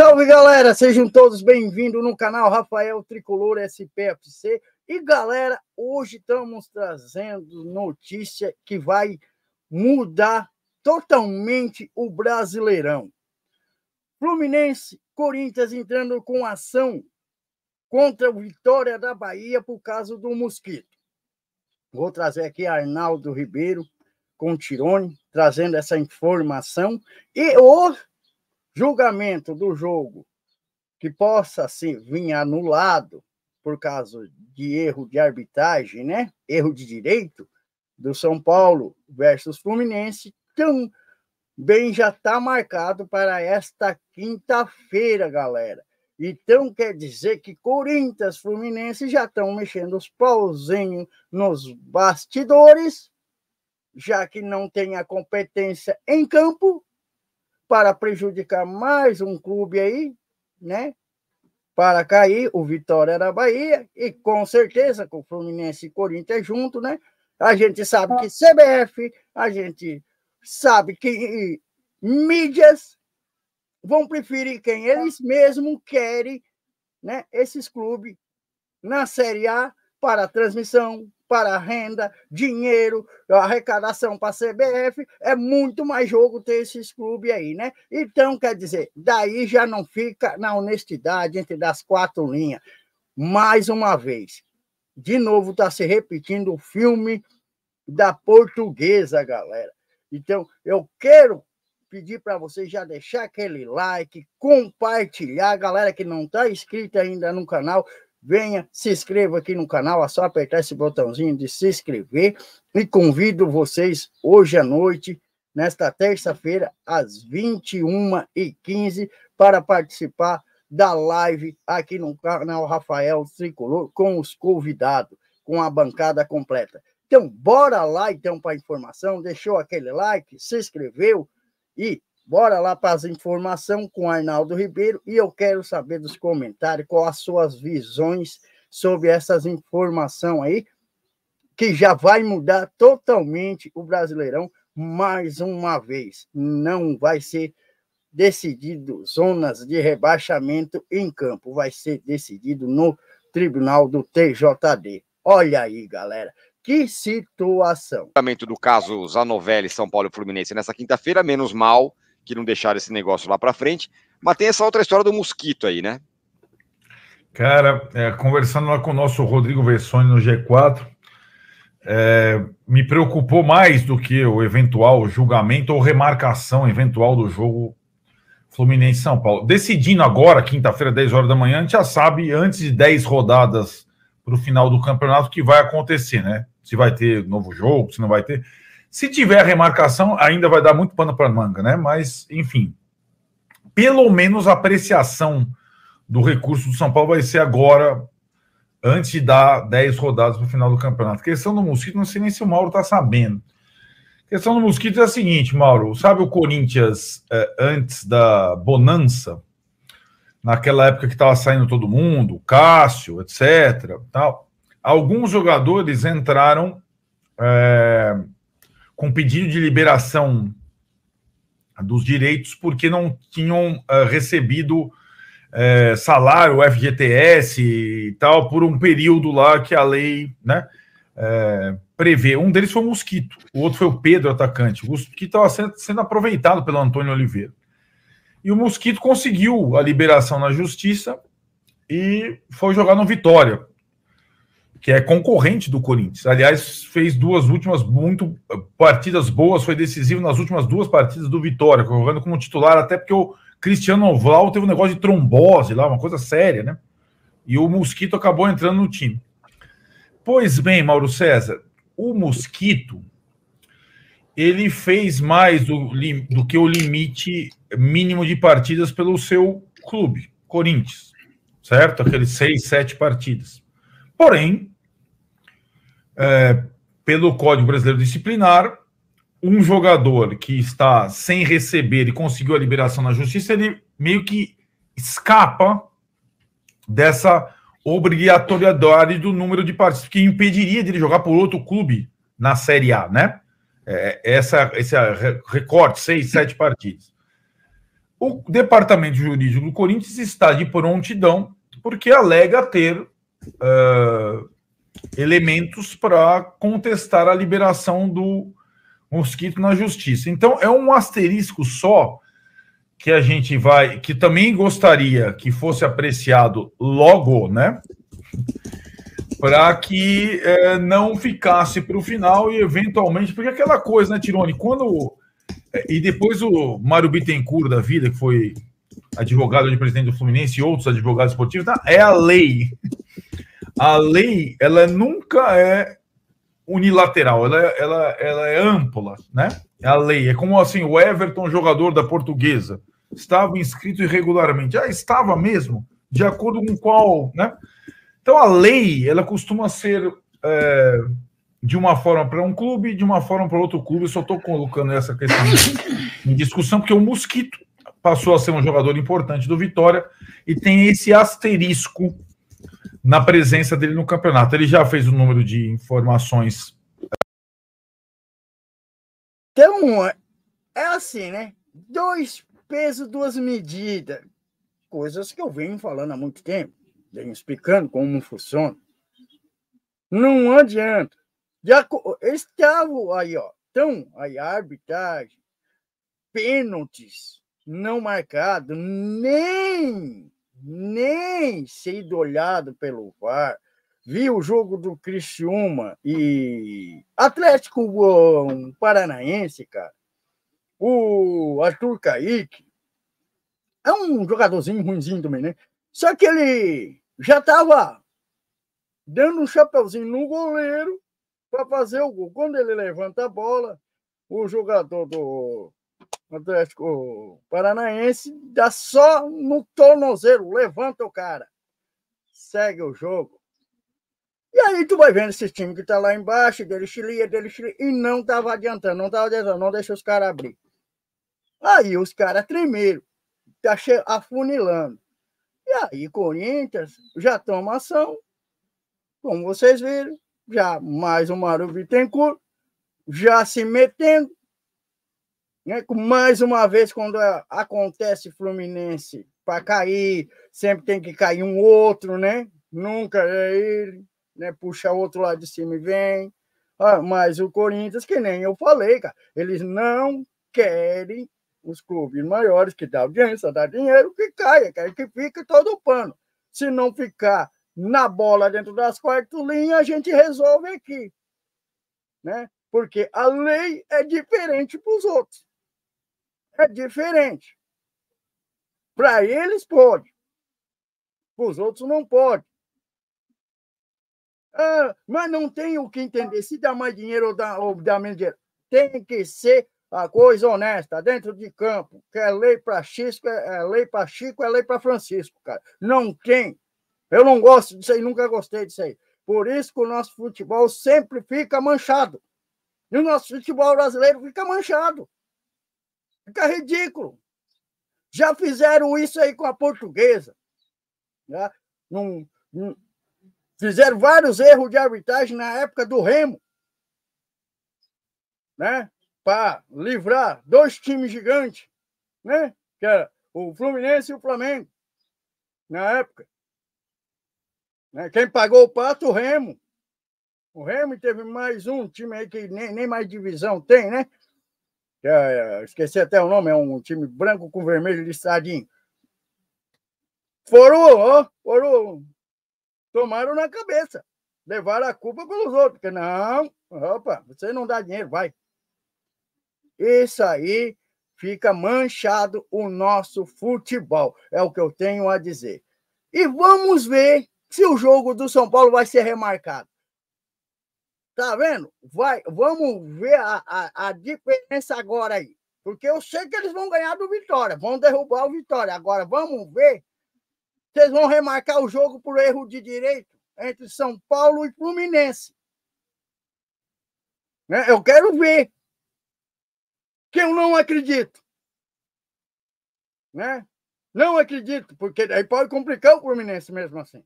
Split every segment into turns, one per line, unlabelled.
Salve galera, sejam todos bem-vindos no canal Rafael Tricolor SPFC. E galera, hoje estamos trazendo notícia que vai mudar totalmente o Brasileirão. Fluminense, Corinthians entrando com ação contra o Vitória da Bahia por causa do mosquito. Vou trazer aqui Arnaldo Ribeiro com Tirone, trazendo essa informação. E o julgamento do jogo que possa assim, vir anulado por causa de erro de arbitragem, né? erro de direito, do São Paulo versus Fluminense, também já está marcado para esta quinta-feira, galera. Então quer dizer que Corinthians Fluminense já estão mexendo os pauzinhos nos bastidores, já que não tem a competência em campo para prejudicar mais um clube aí, né? Para cair, o Vitória era Bahia, e com certeza, com o Fluminense e Corinthians junto, né? A gente sabe que CBF, a gente sabe que mídias vão preferir quem eles mesmos querem, né? Esses clubes na Série A para transmissão, para renda, dinheiro, arrecadação para a CBF, é muito mais jogo ter esses clubes aí, né? Então, quer dizer, daí já não fica na honestidade entre das quatro linhas. Mais uma vez, de novo está se repetindo o filme da portuguesa, galera. Então, eu quero pedir para vocês já deixar aquele like, compartilhar, galera que não está inscrita ainda no canal, venha, se inscreva aqui no canal, é só apertar esse botãozinho de se inscrever e convido vocês hoje à noite, nesta terça-feira, às 21h15, para participar da live aqui no canal Rafael Tricolor com os convidados, com a bancada completa. Então, bora lá então para a informação, deixou aquele like, se inscreveu e Bora lá para as informações com Arnaldo Ribeiro e eu quero saber dos comentários quais as suas visões sobre essas informações aí, que já vai mudar totalmente o Brasileirão mais uma vez. Não vai ser decidido zonas de rebaixamento em campo, vai ser decidido no Tribunal do TJD. Olha aí, galera. Que situação.
O do caso Zanovelli São Paulo e Fluminense nessa quinta-feira, menos mal que não deixaram esse negócio lá para frente. Mas tem essa outra história do mosquito aí, né? Cara, é, conversando lá com o nosso Rodrigo Vessone no G4, é, me preocupou mais do que o eventual julgamento ou remarcação eventual do jogo Fluminense São Paulo. Decidindo agora, quinta-feira, 10 horas da manhã, a gente já sabe, antes de 10 rodadas para o final do campeonato, o que vai acontecer, né? Se vai ter novo jogo, se não vai ter. Se tiver a remarcação, ainda vai dar muito pano para manga, né? Mas, enfim, pelo menos a apreciação do recurso do São Paulo vai ser agora, antes de dar 10 rodadas para o final do campeonato. A questão do Mosquito, não sei nem se o Mauro está sabendo. A questão do Mosquito é a seguinte, Mauro. Sabe o Corinthians eh, antes da bonança? Naquela época que estava saindo todo mundo, Cássio, etc. Tal, alguns jogadores entraram. Eh, com pedido de liberação dos direitos porque não tinham uh, recebido uh, salário, FGTS e tal, por um período lá que a lei né, uh, prevê. Um deles foi o Mosquito, o outro foi o Pedro, atacante. O Mosquito estava sendo, sendo aproveitado pelo Antônio Oliveira. E o Mosquito conseguiu a liberação na justiça e foi jogar no Vitória que é concorrente do Corinthians. Aliás, fez duas últimas muito partidas boas, foi decisivo nas últimas duas partidas do Vitória, jogando como titular, até porque o Cristiano Ovlau teve um negócio de trombose lá, uma coisa séria, né? E o Mosquito acabou entrando no time. Pois bem, Mauro César, o Mosquito ele fez mais do, do que o limite mínimo de partidas pelo seu clube, Corinthians, certo? Aqueles seis, sete partidas. Porém, é, pelo Código Brasileiro Disciplinar, um jogador que está sem receber e conseguiu a liberação na justiça, ele meio que escapa dessa obrigatoriedade do número de partidas, que impediria dele jogar por outro clube na Série A, né? É, essa, esse é recorte, seis, sete partidas. O departamento jurídico do Corinthians está de prontidão porque alega ter uh, elementos para contestar a liberação do mosquito na justiça. Então é um asterisco só que a gente vai, que também gostaria que fosse apreciado logo, né? Para que não ficasse para o final e eventualmente, porque aquela coisa, né, Tirone? Quando e depois o Mário Bittencourt da vida, que foi advogado de presidente do Fluminense e outros advogados esportivos, né, é a lei a lei ela nunca é unilateral, ela, ela, ela é ampla, né? É a lei é como assim o Everton, jogador da Portuguesa, estava inscrito irregularmente. Ah, estava mesmo, de acordo com qual, né? Então a lei ela costuma ser é, de uma forma para um clube, de uma forma para outro clube. Eu só estou colocando essa questão em discussão porque o mosquito passou a ser um jogador importante do Vitória e tem esse asterisco na presença dele no campeonato. Ele já fez o um número de informações.
Então, é assim, né? Dois pesos, duas medidas. Coisas que eu venho falando há muito tempo, venho explicando como funciona. Não adianta. Já estavam aí, ó. Então, aí a arbitragem, pênaltis não marcado, nem nem sido olhado pelo VAR, vi o jogo do Criciúma e Atlético um, Paranaense, cara. O Arthur Kaique é um jogadorzinho ruimzinho também, né? Só que ele já estava dando um chapéuzinho no goleiro para fazer o gol. Quando ele levanta a bola, o jogador do Atlético Paranaense dá só no tornozeiro, levanta o cara, segue o jogo. E aí tu vai vendo esse time que tá lá embaixo, dele chilia, dele e não tava adiantando, não tava adiantando, não deixa os caras abrir. Aí os caras tremeram, tá afunilando. E aí Corinthians já toma ação, como vocês viram, já mais o Mário Bittencourt, já se metendo, né? Mais uma vez, quando acontece Fluminense para cair, sempre tem que cair um outro, né? Nunca é ele, né? Puxa outro lá de cima e vem. Ah, mas o Corinthians, que nem eu falei, cara, eles não querem os clubes maiores que dá audiência, dá dinheiro, que caia, querem que fique todo o pano. Se não ficar na bola dentro das quartas linhas, a gente resolve aqui. Né? Porque a lei é diferente para os outros é diferente. Para eles pode, para os outros não pode. Ah, mas não tem o que entender se dá mais dinheiro ou dá, ou dá menos dinheiro. Tem que ser a coisa honesta, dentro de campo, que é lei para é, é Chico, é lei para Chico, é lei para Francisco, cara. Não tem. Eu não gosto disso aí, nunca gostei disso aí. Por isso que o nosso futebol sempre fica manchado. E o nosso futebol brasileiro fica manchado. Fica ridículo. Já fizeram isso aí com a portuguesa. Né? Num, num, fizeram vários erros de arbitragem na época do Remo. Né? Para livrar dois times gigantes, né? que era o Fluminense e o Flamengo, na época. Né? Quem pagou o pato, o Remo. O Remo teve mais um time aí que nem, nem mais divisão tem, né? É, é, esqueci até o nome, é um time branco com vermelho listradinho. Foram, ó, foram, tomaram na cabeça, levaram a culpa pelos outros, porque não, opa, você não dá dinheiro, vai. Isso aí fica manchado o nosso futebol, é o que eu tenho a dizer. E vamos ver se o jogo do São Paulo vai ser remarcado. Tá vendo? Vai, vamos ver a, a, a diferença agora aí. Porque eu sei que eles vão ganhar do Vitória, vão derrubar o Vitória. Agora, vamos ver se eles vão remarcar o jogo por erro de direito entre São Paulo e Fluminense. Né? Eu quero ver. Que eu não acredito. Né? Não acredito, porque aí pode complicar o Fluminense mesmo assim.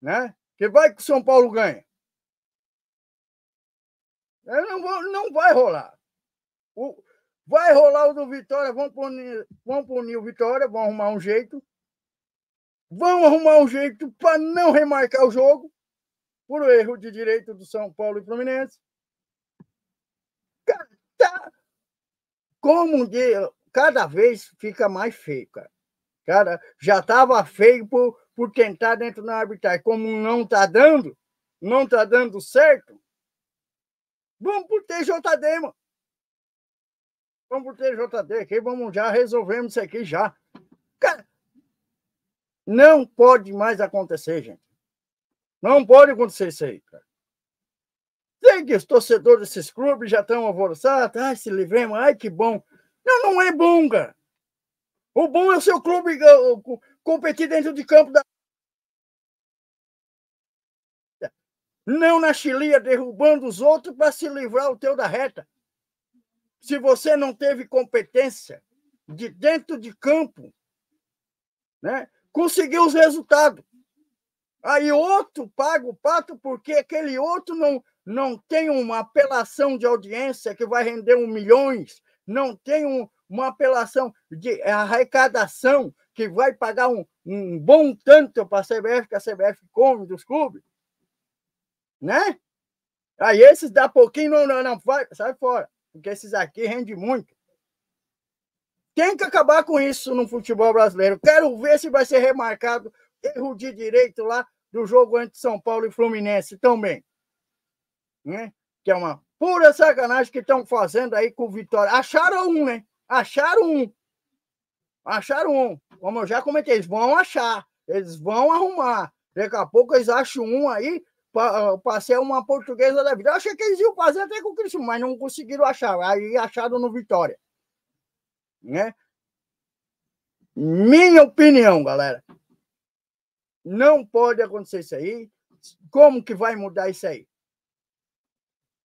Né? Que vai que o São Paulo ganha. É, não, vou, não vai rolar. O, vai rolar o do Vitória, vão punir, vão punir o Vitória, vão arrumar um jeito. Vão arrumar um jeito para não remarcar o jogo, por erro de direito do São Paulo e Fluminense. Tá. Como um dia, cada vez fica mais feio, cara. cara já estava feio por, por tentar dentro da arbitragem. Como não tá dando, não tá dando certo, Vamos pro TJD, mano. Vamos pro TJD aqui, vamos já resolvemos isso aqui já. Cara, não pode mais acontecer, gente. Não pode acontecer isso aí, cara. Tem que os torcedores desses clubes já estão alvoroçados. Ai, se livremos, ai, que bom. Não, não é bom, cara. O bom é o seu clube competir dentro de campo da Não na chilia derrubando os outros para se livrar o teu da reta. Se você não teve competência de dentro de campo, né? Conseguiu os resultados. Aí outro paga o pato porque aquele outro não, não tem uma apelação de audiência que vai render um milhões, não tem um, uma apelação de arrecadação que vai pagar um, um bom tanto para a CBF, que a CBF come dos clubes né? Aí esses dá pouquinho, não, não, não, sai fora, porque esses aqui rendem muito. Tem que acabar com isso no futebol brasileiro. Quero ver se vai ser remarcado erro de direito lá do jogo entre São Paulo e Fluminense também. Né? Que é uma pura sacanagem que estão fazendo aí com o Vitória. Acharam um, né? Acharam um. Acharam um. Como eu já comentei, eles vão achar. Eles vão arrumar. Daqui a pouco eles acham um aí, passei uma portuguesa da vida. Eu achei que eles iam fazer até com o Cristo, mas não conseguiram achar. Aí acharam no Vitória. Né? Minha opinião, galera. Não pode acontecer isso aí. Como que vai mudar isso aí?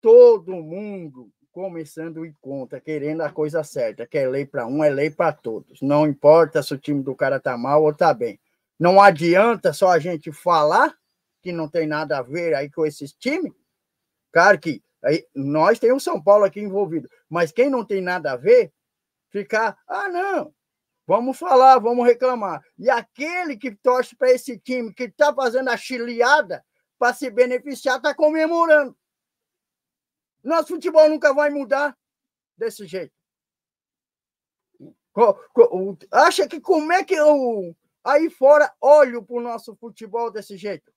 Todo mundo começando em conta, querendo a coisa certa, que é lei para um, é lei para todos. Não importa se o time do cara tá mal ou tá bem. Não adianta só a gente falar que não tem nada a ver aí com esses times, cara que aí, nós temos São Paulo aqui envolvido, mas quem não tem nada a ver, ficar, ah, não, vamos falar, vamos reclamar. E aquele que torce para esse time, que está fazendo a chileada para se beneficiar, está comemorando. Nosso futebol nunca vai mudar desse jeito. Acha que como é que eu aí fora olho para o nosso futebol desse jeito?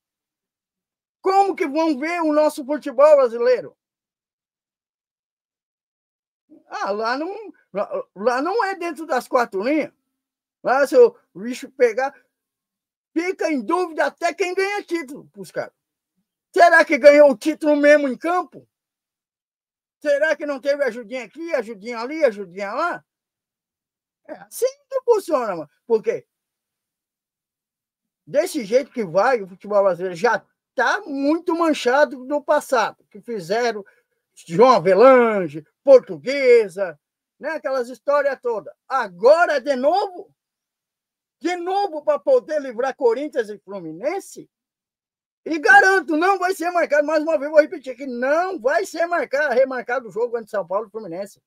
Como que vão ver o nosso futebol brasileiro? Ah, lá não, lá, lá não é dentro das quatro linhas. Lá, se o bicho pegar, fica em dúvida até quem ganha título os caras. Será que ganhou o título mesmo em campo? Será que não teve ajudinha aqui, ajudinha ali, ajudinha lá? É assim que funciona, mano. Por quê? Desse jeito que vai, o futebol brasileiro já está muito manchado do passado, que fizeram João Avelange, Portuguesa, né? aquelas histórias todas. Agora, de novo, de novo para poder livrar Corinthians e Fluminense, e garanto, não vai ser marcado, mais uma vez vou repetir que não vai ser marcado, remarcado o jogo entre São Paulo e Fluminense.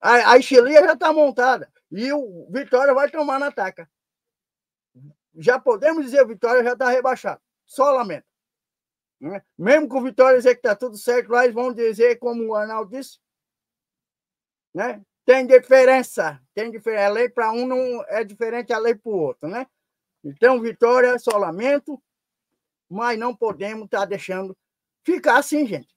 A, a já está montada e o Vitória vai tomar na taca. Já podemos dizer, o Vitória já está rebaixado só lamento. Né? Mesmo com vitória dizer que está tudo certo, lá eles vão dizer, como o Arnaldo disse, né? tem diferença. Tem diferença. A lei para um não é diferente da lei para o outro. Né? Então, vitória, só lamento, mas não podemos estar tá deixando ficar assim, gente.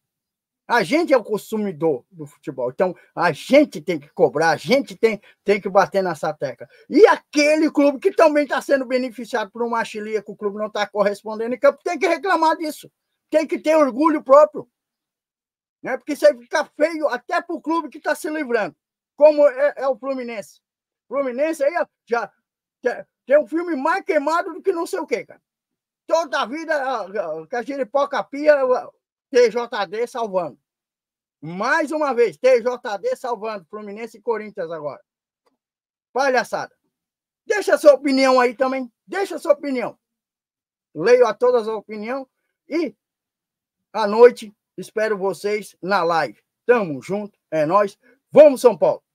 A gente é o consumidor do futebol. Então, a gente tem que cobrar, a gente tem, tem que bater nessa tecla. E aquele clube que também está sendo beneficiado por uma chilia que o clube não está correspondendo em campo, tem que reclamar disso. Tem que ter orgulho próprio. Né? Porque isso aí fica feio até para o clube que está se livrando, como é, é, o Fluminense. Fluminense aí já tem um filme mais queimado do que não sei o quê, cara. Toda a vida que a giripoca pia, TJD salvando. Mais uma vez, TJD salvando. Fluminense e Corinthians agora. Palhaçada. Deixa a sua opinião aí também. Deixa a sua opinião. Leio a todas as opiniões. E à noite, espero vocês na live. Tamo junto. É nós. Vamos, São Paulo.